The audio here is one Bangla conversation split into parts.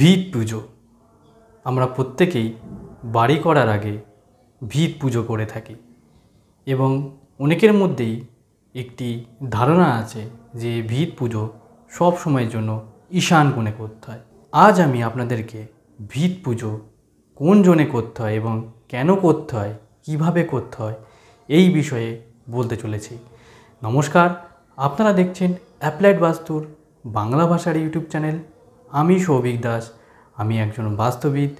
ভিত পুজো আমরা প্রত্যেকেই বাড়ি করার আগে ভিত পুজো করে থাকি এবং অনেকের মধ্যেই একটি ধারণা আছে যে ভিত পুজো সব সময়ের জন্য ঈশান কোণে করতে হয় আজ আমি আপনাদেরকে ভিত পুজো কোন জনে করতে হয় এবং কেন করতে হয় কিভাবে করতে হয় এই বিষয়ে বলতে চলেছি নমস্কার আপনারা দেখছেন অ্যাপ্লাইড বাস্তুর বাংলা ভাষার ইউটিউব চ্যানেল আমি সৌভিক দাস আমি একজন বাস্তবিদ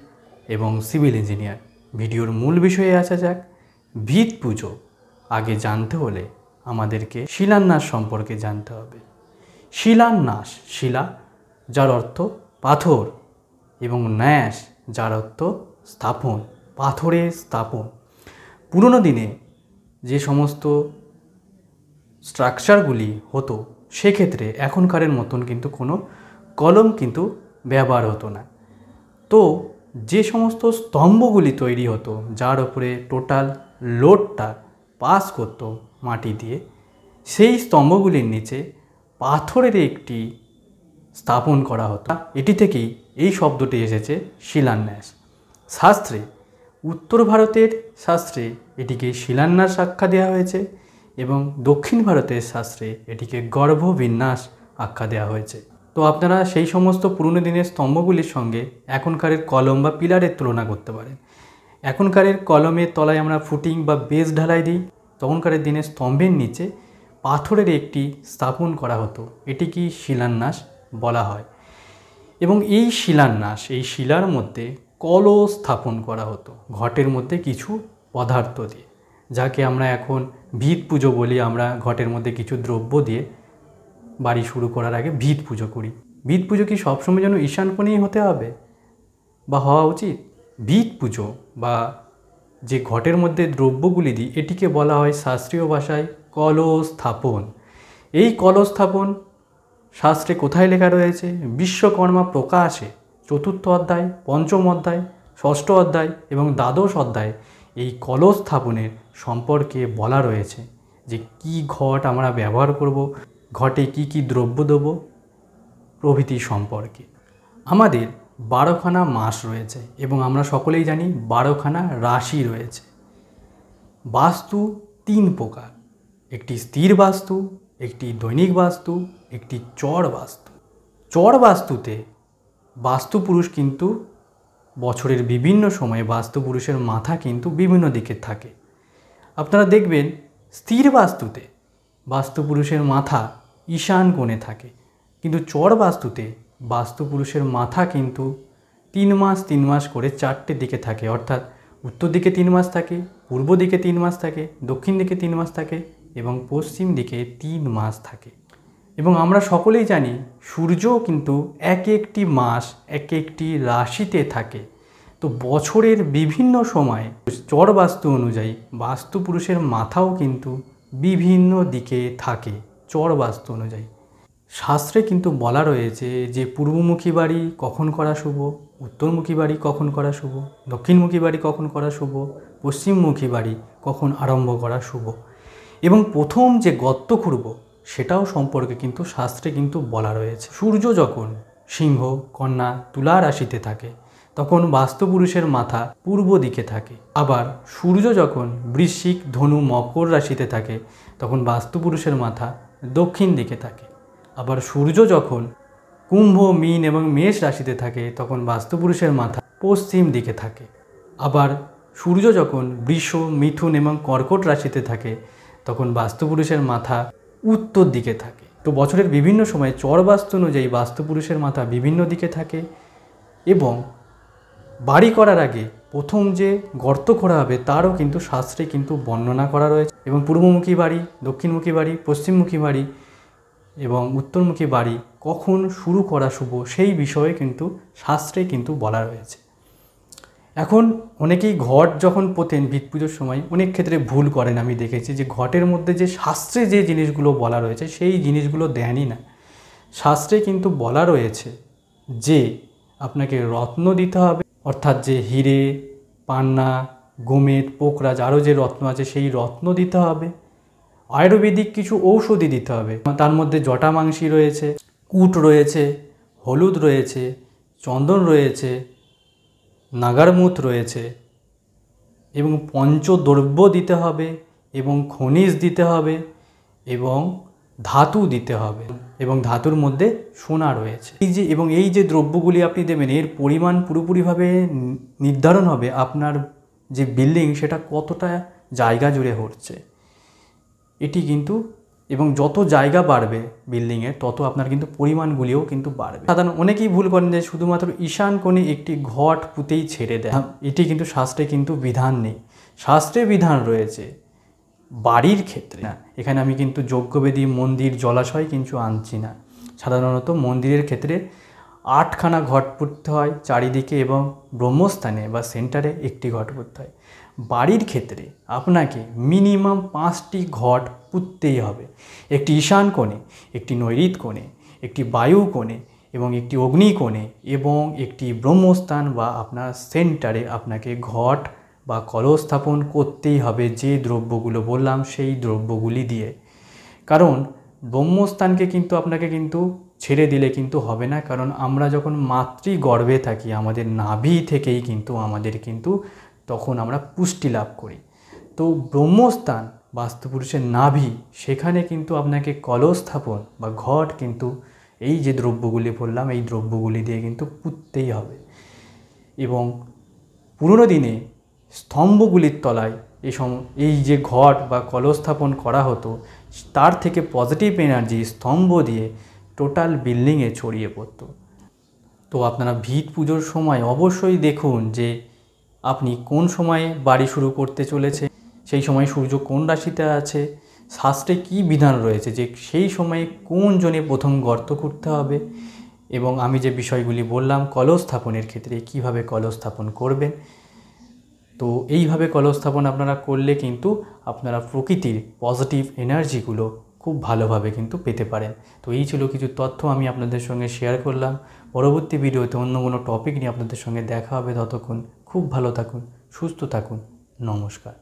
এবং সিভিল ইঞ্জিনিয়ার ভিডিওর মূল বিষয়ে আসা যাক ভিত পুজো আগে জানতে হলে আমাদেরকে শিলান্যাস সম্পর্কে জানতে হবে শিলান্যাস শিলা যার অর্থ পাথর এবং ন্যাস যার অর্থ স্থাপন পাথরে স্থাপন পুরনো দিনে যে সমস্ত স্ট্রাকচারগুলি হতো সেক্ষেত্রে এখনকারের মতন কিন্তু কোনো কলম কিন্তু ব্যবহার হতো না তো যে সমস্ত স্তম্ভগুলি তৈরি হতো যার ওপরে টোটাল লোডটা পাস করতো মাটি দিয়ে সেই স্তম্ভগুলির নিচে পাথরের একটি স্থাপন করা হতো এটি থেকেই এই শব্দটি এসেছে শিলান্যাস শাস্ত্রে উত্তর ভারতের শাস্ত্রে এটিকে শিলান্যাস আখ্যা দেওয়া হয়েছে এবং দক্ষিণ ভারতের শাস্ত্রে এটিকে গর্ভবিন্যাস আখ্যা দেওয়া হয়েছে তো আপনারা সেই সমস্ত পুরনো দিনের স্তম্ভগুলির সঙ্গে এখনকারের কলম বা পিলারের তুলনা করতে পারেন এখনকারের কলমের তলায় আমরা ফুটিং বা বেস ঢালাই দিই তখনকারের দিনে স্তম্ভের নিচে পাথরের একটি স্থাপন করা হতো এটি কি শিলান্যাস বলা হয় এবং এই শিলান্যাস এই শিলার মধ্যে কল স্থাপন করা হতো ঘটের মধ্যে কিছু পদার্থ দিয়ে যাকে আমরা এখন ভিত পুজো বলি আমরা ঘটের মধ্যে কিছু দ্রব্য দিয়ে বাড়ি শুরু করার আগে ভিত পুজো করি ভিত পুজো কি সবসময় যেন ঈশান কোণেই হতে হবে বা হওয়া উচিত ভিত পুজো বা যে ঘটের মধ্যে দ্রব্যগুলি দিই এটিকে বলা হয় শাস্ত্রীয় ভাষায় কলস্থাপন এই কলস্থাপন শাস্ত্রে কোথায় লেখা রয়েছে বিশ্বকর্মা প্রকাশে চতুর্থ অধ্যায় পঞ্চম অধ্যায় ষষ্ঠ অধ্যায় এবং দ্বাদশ অধ্যায় এই কলস্থাপনের সম্পর্কে বলা রয়েছে যে কি ঘট আমরা ব্যবহার করব ঘটে কি কি দ্রব্য দেব প্রভৃতি সম্পর্কে আমাদের বারোখানা মাস রয়েছে এবং আমরা সকলেই জানি বারোখানা রাশি রয়েছে বাস্তু তিন প্রকার একটি স্থির বাস্তু একটি দৈনিক বাস্তু একটি চর বাস্তু চর বাস্তুতে বাস্তুপুরুষ কিন্তু বছরের বিভিন্ন সময়ে বাস্তুপুরুষের মাথা কিন্তু বিভিন্ন দিকে থাকে আপনারা দেখবেন স্থির বাস্তুতে বাস্তুপুরুষের মাথা ঈশান কোণে থাকে কিন্তু চর বাস্তুতে বাস্তুপুরুষের মাথা কিন্তু তিন মাস তিন মাস করে চারটে দিকে থাকে অর্থাৎ উত্তর দিকে তিন মাস থাকে পূর্ব দিকে তিন মাস থাকে দক্ষিণ দিকে তিন মাস থাকে এবং পশ্চিম দিকে তিন মাস থাকে এবং আমরা সকলেই জানি সূর্য কিন্তু এক একটি মাস এক একটি রাশিতে থাকে তো বছরের বিভিন্ন সময় চর বাস্তু অনুযায়ী বাস্তুপুরুষের মাথাও কিন্তু বিভিন্ন দিকে থাকে চরবাস্তু অনুযায়ী শাস্ত্রে কিন্তু বলা রয়েছে যে পূর্বমুখী বাড়ি কখন করা শুভ উত্তরমুখী বাড়ি কখন করা শুভ দক্ষিণমুখী বাড়ি কখন করা শুভ পশ্চিমমুখী বাড়ি কখন আরম্ভ করা শুভ এবং প্রথম যে গত্ত খুঁড়ব সেটাও সম্পর্কে কিন্তু শাস্ত্রে কিন্তু বলা রয়েছে সূর্য যখন সিংহ কন্যা তুলা রাশিতে থাকে তখন বাস্তুপুরুষের মাথা পূর্ব দিকে থাকে আবার সূর্য যখন বৃশ্চিক ধনু মকর রাশিতে থাকে তখন বাস্তুপুরুষের মাথা দক্ষিণ দিকে থাকে আবার সূর্য যখন কুম্ভ মীন এবং মেষ রাশিতে থাকে তখন বাস্তুপুরুষের মাথা পশ্চিম দিকে থাকে আবার সূর্য যখন বৃষ মিথুন এবং কর্কট রাশিতে থাকে তখন বাস্তুপুরুষের মাথা উত্তর দিকে থাকে তো বছরের বিভিন্ন সময়ে চর বাস্তু অনুযায়ী বাস্তুপুরুষের মাথা বিভিন্ন দিকে থাকে এবং বাড়ি করার আগে প্রথম যে গর্ত খোঁড়া হবে তারও কিন্তু শাস্ত্রে কিন্তু বর্ণনা করা রয়েছে এবং পূর্বমুখী বাড়ি দক্ষিণমুখী বাড়ি পশ্চিমমুখী বাড়ি এবং উত্তরমুখী বাড়ি কখন শুরু করা শুভ সেই বিষয়ে কিন্তু শাস্ত্রে কিন্তু বলা রয়েছে এখন অনেকেই ঘট যখন পোতেন ভিত পুজোর সময় অনেক ক্ষেত্রে ভুল করেন আমি দেখেছি যে ঘটের মধ্যে যে শাস্ত্রে যে জিনিসগুলো বলা রয়েছে সেই জিনিসগুলো দেনই না শাস্ত্রে কিন্তু বলা রয়েছে যে আপনাকে রত্ন দিতে হবে অর্থাৎ যে হিরে পান্না গোমেদ পোকরা যারও যে রত্ন আছে সেই রত্ন দিতে হবে আয়ুর্বেদিক কিছু ঔষধি দিতে হবে তার মধ্যে জটা মাংসি রয়েছে কুট রয়েছে হলুদ রয়েছে চন্দন রয়েছে নাগারমুথ রয়েছে এবং পঞ্চদ্রব্য দিতে হবে এবং খনিজ দিতে হবে এবং ধাতু দিতে হবে এবং ধাতুর মধ্যে সোনা রয়েছে এই যে এবং এই যে দ্রব্যগুলি আপনি দেবেন এর পরিমাণ পুরোপুরিভাবে নির্ধারণ হবে আপনার যে বিল্ডিং সেটা কতটা জায়গা জুড়ে হচ্ছে এটি কিন্তু এবং যত জায়গা বাড়বে বিল্ডিংয়ে তত আপনার কিন্তু পরিমাণগুলিও কিন্তু বাড়বে সাধারণ অনেকেই ভুল করেন যে শুধুমাত্র ঈশান কোণে একটি ঘট পুঁতেই ছেড়ে দেয় এটি কিন্তু শাস্ত্রে কিন্তু বিধান নেই শাস্ত্রে বিধান রয়েছে বাড়ির ক্ষেত্রে হ্যাঁ। এখানে আমি কিন্তু যজ্ঞবেদী মন্দির জলাশয় কিন্তু আনছি না সাধারণত মন্দিরের ক্ষেত্রে আটখানা ঘট পুঁততে হয় চারিদিকে এবং ব্রহ্মস্থানে বা সেন্টারে একটি ঘট পুঁততে হয় বাড়ির ক্ষেত্রে আপনাকে মিনিমাম পাঁচটি ঘট পুঁততেই হবে একটি ঈশান কোণে একটি নৈরিত কোণে একটি বায়ু কোণে এবং একটি অগ্নিকোণে এবং একটি ব্রহ্মস্থান বা আপনার সেন্টারে আপনাকে ঘট বা কলস্থাপন করতেই হবে যে দ্রব্যগুলো বললাম সেই দ্রব্যগুলি দিয়ে কারণ ব্রহ্মস্থানকে কিন্তু আপনাকে কিন্তু ছেড়ে দিলে কিন্তু হবে না কারণ আমরা যখন মাতৃ থাকি আমাদের নাভি থেকেই কিন্তু আমাদের কিন্তু তখন আমরা পুষ্টি লাভ করি তো ব্রহ্মস্থান বাস্তুপুরুষের নাভি সেখানে কিন্তু আপনাকে কলস্থাপন বা ঘট কিন্তু এই যে দ্রব্যগুলি বললাম এই দ্রব্যগুলি দিয়ে কিন্তু পুততেই হবে এবং পুরনো দিনে স্তম্ভগুলির তলায় এই সম এই যে ঘট বা কলস্থাপন করা হতো তার থেকে পজিটিভ এনার্জি স্তম্ভ দিয়ে টোটাল বিল্ডিংয়ে ছড়িয়ে পড়তো তো আপনারা ভিত পুজোর সময় অবশ্যই দেখুন যে আপনি কোন সময়ে বাড়ি শুরু করতে চলেছে সেই সময় সূর্য কোন রাশিতে আছে শাস্ত্রে কি বিধান রয়েছে যে সেই সময়ে কোন জনে প্রথম গর্ত করতে হবে এবং আমি যে বিষয়গুলি বললাম কলস্থাপনের ক্ষেত্রে কিভাবে কলস্থাপন করবেন তো এইভাবে কলস্থাপন আপনারা করলে কিন্তু আপনারা প্রকৃতির পজিটিভ এনার্জিগুলো খুব ভালোভাবে কিন্তু পেতে পারেন তো এই ছিল কিছু তথ্য আমি আপনাদের সঙ্গে শেয়ার করলাম পরবর্তী ভিডিওতে অন্য কোনো টপিক নিয়ে আপনাদের সঙ্গে দেখা হবে ততক্ষণ খুব ভালো থাকুন সুস্থ থাকুন নমস্কার